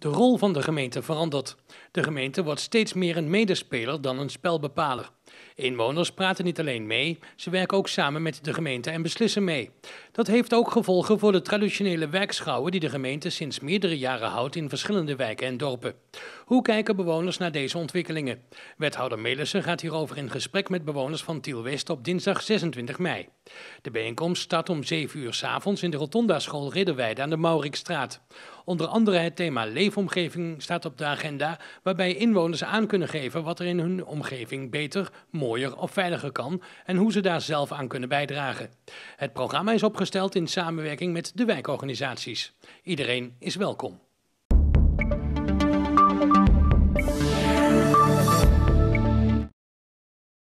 De rol van de gemeente verandert. De gemeente wordt steeds meer een medespeler dan een spelbepaler. Inwoners praten niet alleen mee, ze werken ook samen met de gemeente en beslissen mee. Dat heeft ook gevolgen voor de traditionele werkschouwen die de gemeente sinds meerdere jaren houdt in verschillende wijken en dorpen. Hoe kijken bewoners naar deze ontwikkelingen? Wethouder Melissen gaat hierover in gesprek met bewoners van Tiel West op dinsdag 26 mei. De bijeenkomst start om 7 uur s avonds in de Rotonda School Ridderweide aan de Maurikstraat. Onder andere het thema leefomgeving staat op de agenda, waarbij inwoners aan kunnen geven wat er in hun omgeving beter mooier of veiliger kan en hoe ze daar zelf aan kunnen bijdragen. Het programma is opgesteld in samenwerking met de wijkorganisaties. Iedereen is welkom.